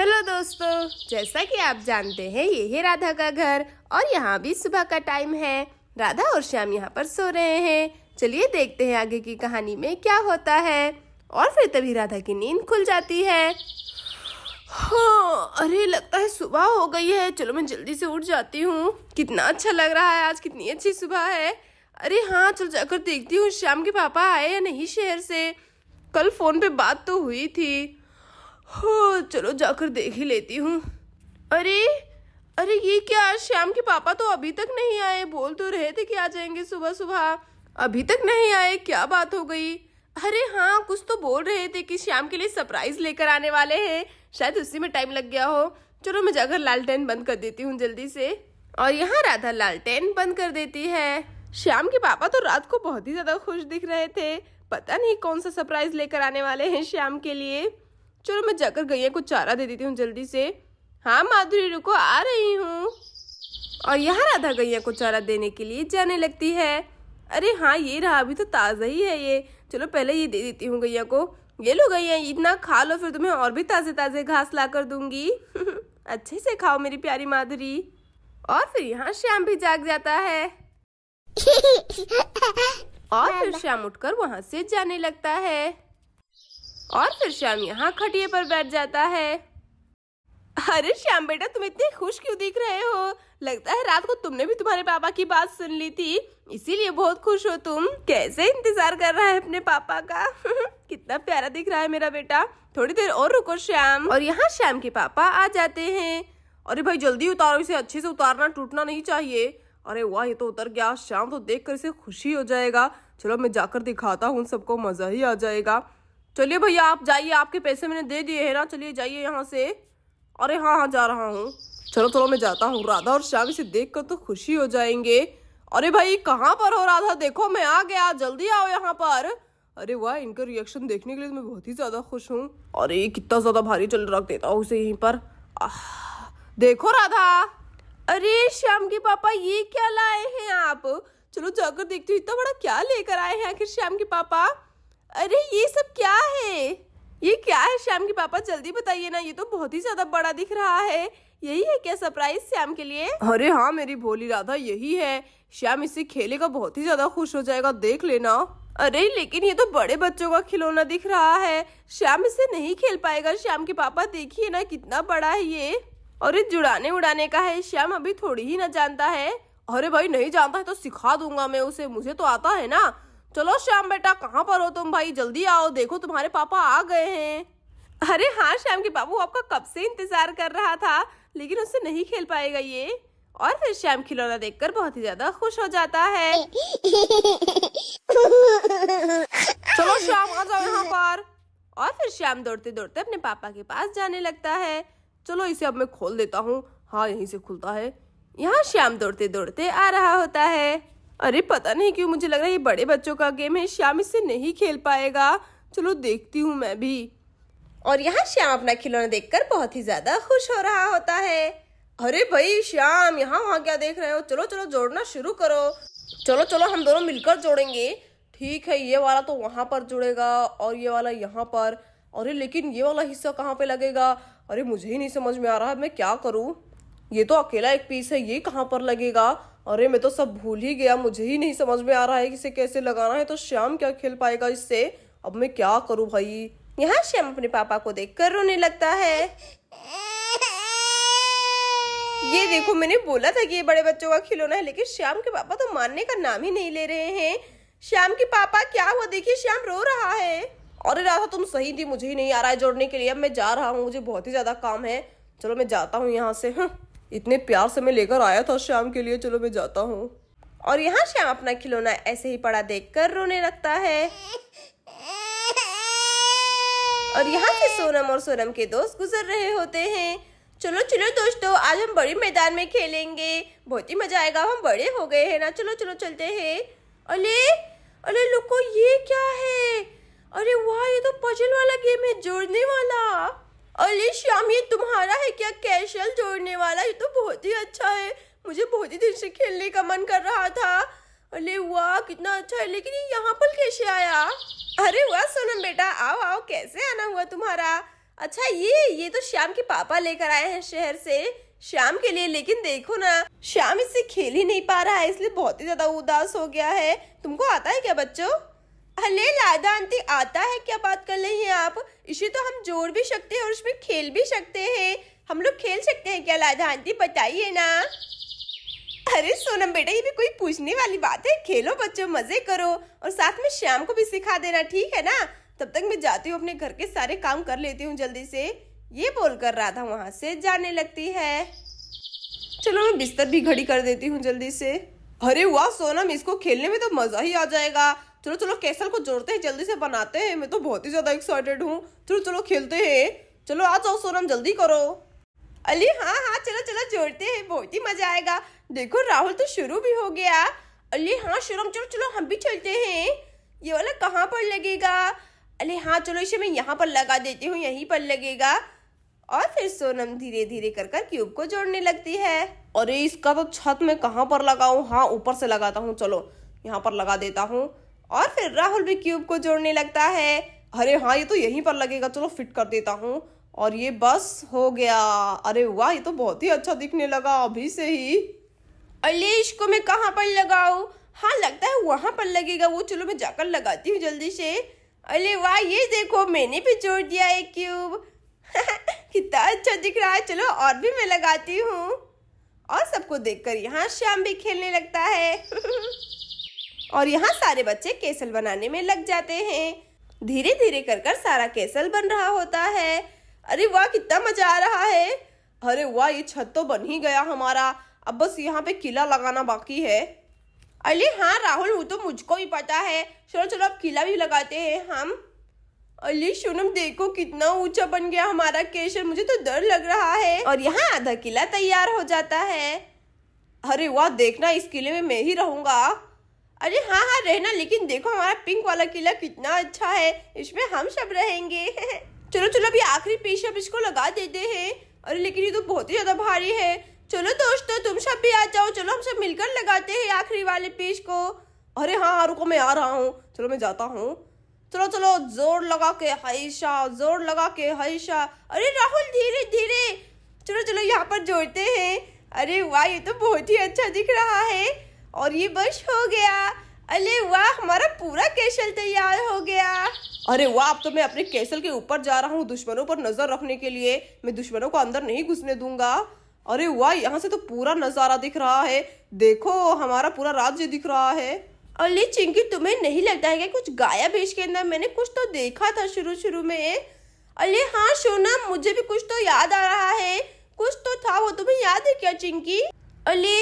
Hello दोस्तों जैसा कि आप जानते हैं ये है राधा का घर और यहाँ भी सुबह का टाइम है राधा और श्याम यहाँ पर सो रहे हैं चलिए देखते हैं आगे की कहानी में क्या होता है और फिर तभी राधा की नींद खुल जाती है हाँ अरे लगता है सुबह हो गई है चलो मैं जल्दी से उठ जाती हूँ कितना अच्छा लग रहा है आज कितनी अच्छी सुबह है अरे हाँ चल जाकर देखती हूँ श्याम के पापा आए या नहीं शहर से कल फ़ोन पे बात तो हुई थी हो हाँ, चलो जाकर देख ही लेती हूँ अरे अरे ये क्या श्याम के पापा तो अभी तक नहीं आए बोल तो रहे थे कि आ जाएंगे सुबह सुबह अभी तक नहीं आए क्या बात हो गई अरे हाँ कुछ तो बोल रहे थे कि शाम के लिए सरप्राइज लेकर आने वाले हैं शायद उसी में टाइम लग गया हो चलो मैं जाकर लालटेन बंद कर देती हूँ जल्दी से और यहाँ राधा लालटेन बंद कर देती है श्याम के पापा तो रात को बहुत ही ज़्यादा खुश दिख रहे थे पता नहीं कौन सा सरप्राइज लेकर आने वाले हैं श्याम के लिए चलो मैं जाकर गैया को चारा दे देती हूँ जल्दी से हाँ माधुरी रुको आ रही हूँ और यहाँ राधा गैया को चारा देने के लिए जाने लगती है अरे हाँ ये रहा अभी तो ताज़ा ही है ये चलो पहले ये दे देती हूँ गैया को ये लो गैया इतना खा लो फिर तुम्हें और भी ताज़े ताज़े घास ला कर दूंगी अच्छे से खाओ मेरी प्यारी माधुरी और फिर यहाँ श्याम भी जाग जाता है और फिर श्याम उठकर वहाँ से जाने लगता है और फिर श्याम यहाँ खटिए पर बैठ जाता है अरे श्याम बेटा तुम इतने खुश क्यों दिख रहे हो लगता है रात को तुमने भी तुम्हारे पापा की बात सुन ली थी इसीलिए बहुत खुश हो तुम कैसे इंतजार कर रहा है अपने पापा का कितना प्यारा दिख रहा है मेरा बेटा थोड़ी देर और रुको श्याम और यहाँ श्याम के पापा आ जाते हैं अरे भाई जल्दी उतारो इसे अच्छे से उतारना टूटना नहीं चाहिए अरे वाह ये तो उतर गया श्याम तो देख कर इसे खुशी हो जाएगा चलो मैं जाकर दिखाता हूँ सबको मजा ही आ जाएगा चलिए भैया आप जाइए आपके पैसे मैंने दे दिए है ना चलिए जाइए यहाँ से अरे हाँ हाँ जा रहा हूँ चलो चलो मैं जाता हूँ राधा और श्याम इसे देख कर तो खुशी हो जाएंगे अरे भाई कहाँ पर हो राधा देखो मैं आ गया जल्दी आओ यहाँ पर अरे वाह इनका रिएक्शन देखने के लिए तो मैं बहुत ही ज़्यादा खुश हूँ अरे कितना ज़्यादा भारी चल रख देता हूँ उसे यहीं पर देखो राधा अरे श्याम के पापा ये क्या लाए हैं आप चलो जाकर देखते हो इतना बड़ा क्या लेकर आए हैं आखिर श्याम के पापा अरे ये सब क्या है ये क्या है श्याम के पापा जल्दी बताइए ना ये तो बहुत ही ज्यादा बड़ा दिख रहा है यही है क्या सरप्राइज श्याम के लिए अरे हाँ मेरी भोली राधा यही है श्याम इससे खेलेगा बहुत ही ज्यादा खुश हो जाएगा देख लेना अरे लेकिन ये तो बड़े बच्चों का खिलौना दिख रहा है श्याम इससे नहीं खेल पाएगा श्याम के पापा देखिए ना कितना बड़ा है ये और ये जुड़ाने उड़ाने का है श्याम अभी थोड़ी ही ना जानता है अरे भाई नहीं जानता है तो सिखा दूंगा मैं उसे मुझे तो आता है ना चलो श्याम बेटा कहाँ पर हो तुम भाई जल्दी आओ देखो तुम्हारे पापा आ गए हैं अरे हाँ श्याम के बाबू आपका कब से इंतजार कर रहा था लेकिन उससे नहीं खेल पाएगा ये और फिर श्याम खिलौना देखकर बहुत ही ज्यादा खुश हो जाता है चलो श्याम आ जाओ यहाँ पर और फिर श्याम दौड़ते दौड़ते अपने पापा के पास जाने लगता है चलो इसे अब मैं खोल देता हूँ हाँ यहीं से खुलता है यहाँ श्याम दौड़ते दौड़ते आ रहा होता है अरे पता नहीं क्यों मुझे लग रहा है ये बड़े बच्चों का गेम है श्याम इससे नहीं खेल पाएगा चलो देखती हूँ मैं भी और यहाँ श्याम अपना खिलौना देखकर बहुत ही ज्यादा खुश हो रहा होता है अरे भाई श्याम यहाँ वहाँ क्या देख रहे हो चलो चलो जोड़ना शुरू करो चलो चलो हम दोनों मिलकर जोड़ेंगे ठीक है ये वाला तो वहाँ पर जुड़ेगा और ये वाला यहाँ पर अरे लेकिन ये वाला हिस्सा कहाँ पे लगेगा अरे मुझे ही नहीं समझ में आ रहा है मैं क्या करूँ ये तो अकेला एक पीस है ये कहाँ पर लगेगा अरे मैं तो सब भूल ही गया मुझे ही नहीं समझ में आ रहा है कि इसे कैसे लगाना है तो श्याम क्या खेल पाएगा इससे अब मैं क्या करूँ भाई यहाँ श्याम अपने पापा को देख कर रोने लगता है ये देखो मैंने बोला था कि ये बड़े बच्चों का खिलौना है लेकिन श्याम के पापा तो मानने का नाम ही नहीं ले रहे हैं श्याम के पापा क्या हुआ देखिए श्याम रो रहा है अरे राधा तुम सही थी मुझे ही नहीं आ रहा है जोड़ने के लिए अब मैं जा रहा हूँ मुझे बहुत ही ज़्यादा काम है चलो मैं जाता हूँ यहाँ से हूँ हम्म। इतने प्यार से मैं लेकर आया था श्याम के लिए चलो मैं जाता हूँ और यहाँ श्याम अपना खिलौना ऐसे ही पड़ा देख कर रोने लगता है और यहाँ से सोनम और सोनम के दोस्त गुजर रहे होते हैं चलो चलो दोस्तों आज हम बड़े मैदान में खेलेंगे बहुत ही मजा आएगा हम बड़े हो गए हैं ना चलो चलो चलते हैं अरे अरे लोगों ये क्या है अरे वाह ये तो पजल वाला गेम है जोड़ने वाला अरे श्याम ये तुम्हारा है क्या कैशल जोड़ने वाला ये तो बहुत ही अच्छा है मुझे बहुत ही दिन से खेलने का मन कर रहा था अरे वाह कितना अच्छा है लेकिन ये यहाँ पर कैसे आया अरे वाह सोनम बेटा आओ आओ कैसे आना हुआ तुम्हारा अच्छा ये ये तो श्याम के पापा लेकर आए हैं शहर से श्याम के लिए लेकिन देखो ना श्याम इससे खेल ही नहीं पा रहा है इसलिए बहुत ही ज्यादा उदास हो गया है तुमको आता है क्या बच्चों अले लादा आंटी आता है क्या बात कर रही हैं आप इसे तो हम जोड़ भी सकते हैं और उसमें खेल भी सकते हैं हम लोग खेल सकते हैं क्या लादा आंटी बताइए ना अरे सोनम बेटा ये भी कोई पूछने वाली बात है खेलो बच्चों मजे करो और साथ में शाम को भी सिखा देना ठीक है ना तब तक मैं जाती हूँ अपने घर के सारे काम कर लेती हूँ जल्दी से ये बोल कर राधा वहाँ से जाने लगती है चलो मैं बिस्तर भी घड़ी कर देती हूँ जल्दी से अरे वाह सोनम इसको खेलने में तो मज़ा ही आ जाएगा चलो चलो कैसल को जोड़ते हैं जल्दी से बनाते हैं मैं तो बहुत ही ज़्यादा एक्साइटेड हूँ चलो चलो खेलते हैं चलो आ जाओ सोनम जल्दी करो अली हाँ हाँ चलो चलो जोड़ते हैं बहुत ही मज़ा आएगा देखो राहुल तो शुरू भी हो गया अली हाँ शर्म चलो चलो हम भी चलते हैं ये वाला कहाँ पर लगेगा अले हाँ चलो इसे मैं यहाँ पर लगा देती हूँ यहीं पर लगेगा और फिर सोनम धीरे धीरे कर कर क्यूब को जोड़ने लगती है अरे इसका तो छत में कहाँ पर लगाऊ हाँ ऊपर से लगाता हूँ चलो यहाँ पर लगा देता हूँ और फिर राहुल भी क्यूब को जोड़ने लगता है अरे हाँ ये तो यहीं पर लगेगा चलो फिट कर देता हूँ और ये बस हो गया अरे वाह ये तो बहुत ही अच्छा दिखने लगा अभी से ही अलीश को मैं कहाँ पर लगाऊ हाँ लगता है वहां पर लगेगा वो चलो मैं जाकर लगाती हूँ जल्दी से अरे वाह ये देखो मैंने भी जोड़ दिया एक क्यूब कितना अच्छा दिख रहा है चलो और भी मैं लगाती हूँ और सबको देखकर यहाँ श्याम भी खेलने लगता है और यहाँ सारे बच्चे केसल बनाने में लग जाते हैं धीरे धीरे कर कर सारा केसल बन रहा होता है अरे वाह कितना मजा आ रहा है अरे वाह ये छत तो बन ही गया हमारा अब बस यहाँ पे किला लगाना बाकी है अरे हाँ राहुल वो तो मुझको ही पता है चलो चलो अब किला भी लगाते हैं हम अली सुनम देखो कितना ऊंचा बन गया हमारा केसर मुझे तो डर लग रहा है और यहाँ आधा किला तैयार हो जाता है अरे वाह देखना इस किले में मैं ही रहूंगा अरे हाँ हाँ रहना लेकिन देखो हमारा पिंक वाला किला कितना अच्छा है इसमें हम सब रहेंगे चलो चलो अभी आखिरी पीस अब इसको लगा देते हैं अरे लेकिन ये तो बहुत ही ज़्यादा भारी है चलो दोस्तों तुम सब भी आ जाओ चलो हम सब मिलकर लगाते हैं आखिरी वाले पीस को अरे हाँ हाँ रुको मैं आ रहा हूँ चलो मैं जाता हूँ चलो चलो जोर लगा के हईशा जोर लगा के हईशा अरे राहुल धीरे धीरे चलो चलो यहाँ पर जोड़ते हैं अरे वाह ये तो बहुत ही अच्छा दिख रहा है और ये बश हो गया अरे वाह हमारा पूरा केसल तैयार हो गया अरे वाह अब तो मैं अपने केसल के ऊपर जा रहा हूँ दुश्मनों पर नजर रखने के लिए मैं दुश्मनों को अंदर नहीं घुसने दूंगा अरे वाह यहाँ से तो पूरा नजारा दिख रहा है देखो हमारा पूरा राज्य दिख रहा है अरे चिंकी तुम्हें नहीं लगता है कि कुछ गाया भेज के अंदर मैंने कुछ तो देखा था शुरू शुरू में अरे हाँ सोना मुझे भी कुछ तो याद आ रहा है कुछ तो था वो तुम्हें याद है क्या चिंकी अरे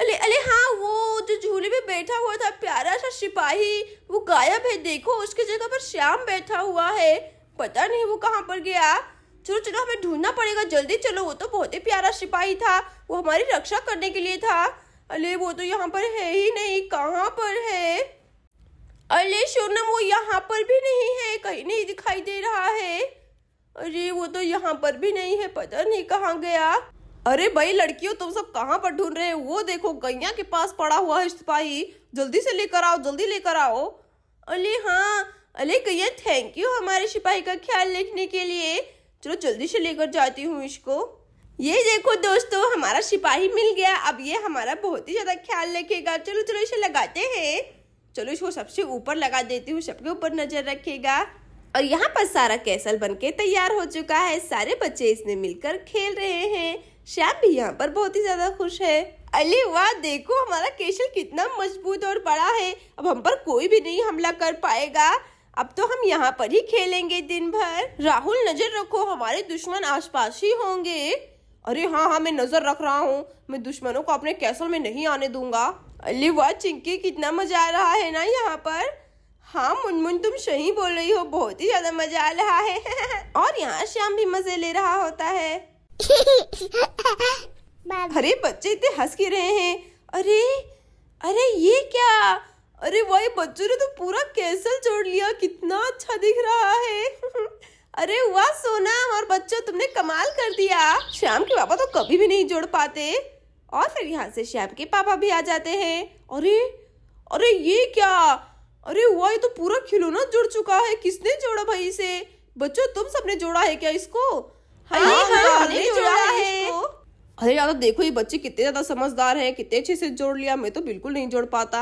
अरे अरे हाँ वो जो झूले पे बैठा हुआ था प्यारा सा सिपाही वो गायब है देखो उसकी जगह पर श्याम बैठा हुआ है पता नहीं वो कहाँ पर गया चलो चलो हमें ढूंढना पड़ेगा जल्दी चलो वो तो बहुत ही प्यारा सिपाही था वो हमारी रक्षा करने के लिए था अरे वो तो यहाँ पर है ही नहीं कहाँ पर है अरे शोनम वो यहाँ पर भी नहीं है कहीं नहीं दिखाई दे रहा है अरे वो तो यहाँ पर भी नहीं है पता नहीं कहाँ गया अरे भाई लड़कियों तुम सब कहाँ पर ढूंढ रहे हो वो देखो गैया के पास पड़ा हुआ है सिपाही जल्दी से लेकर आओ जल्दी लेकर आओ अरे हाँ अरे गैया थैंक यू हमारे सिपाही का ख्याल रखने के लिए चलो जल्दी से लेकर जाती हूँ इसको ये देखो दोस्तों हमारा सिपाही मिल गया अब ये हमारा बहुत ही ज़्यादा ख्याल रखेगा चलो चलो इसे लगाते हैं चलो इसको सबसे ऊपर लगा देती हूँ सबके ऊपर नज़र रखेगा और यहाँ पर सारा कैसल बनके तैयार हो चुका है सारे बच्चे इसमें मिलकर खेल रहे हैं श्याम भी यहाँ पर बहुत ही ज्यादा खुश है अली वाह देखो हमारा केशल कितना मजबूत और बड़ा है अब हम पर कोई भी नहीं हमला कर पाएगा अब तो हम यहाँ पर ही खेलेंगे दिन भर राहुल नजर रखो हमारे दुश्मन आसपास ही होंगे अरे हाँ हाँ मैं नजर रख रहा हूँ मैं दुश्मनों को अपने कैसल में नहीं आने दूंगा अली वाह चिंकी कितना मजा आ रहा है ना यहाँ पर हाँ मुनमुन तुम सही बोल रही हो बहुत ही ज्यादा मजा आ रहा है और यहाँ श्याम भी मजे ले रहा होता है अरे बच्चे इतने हंस के रहे हैं अरे अरे ये क्या अरे वही बच्चों ने तो पूरा कैसल जोड़ लिया कितना अच्छा दिख रहा है अरे वाह सोना और बच्चों तुमने कमाल कर दिया श्याम के पापा तो कभी भी नहीं जोड़ पाते और फिर यहाँ से श्याम के पापा भी आ जाते हैं अरे अरे ये क्या अरे वाह ये तो पूरा खिलौना जुड़ चुका है किसने जोड़ा भाई इसे बच्चों तुम सबने जोड़ा है क्या इसको अरे यार देखो ये बच्चे कितने ज्यादा समझदार हैं कितने अच्छे से जोड़ लिया मैं तो बिल्कुल नहीं जोड़ पाता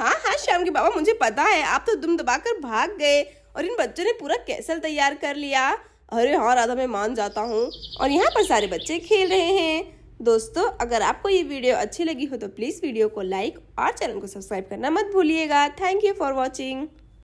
हाँ हाँ श्याम के बाबा मुझे पता है आप तो दुम दबाकर भाग गए और इन बच्चों ने पूरा कैसल तैयार कर लिया अरे हाँ राधा मैं मान जाता हूँ और यहाँ पर सारे बच्चे खेल रहे हैं दोस्तों अगर आपको ये वीडियो अच्छी लगी हो तो प्लीज़ वीडियो को लाइक और चैनल को सब्सक्राइब करना मत भूलिएगा थैंक यू फॉर वॉचिंग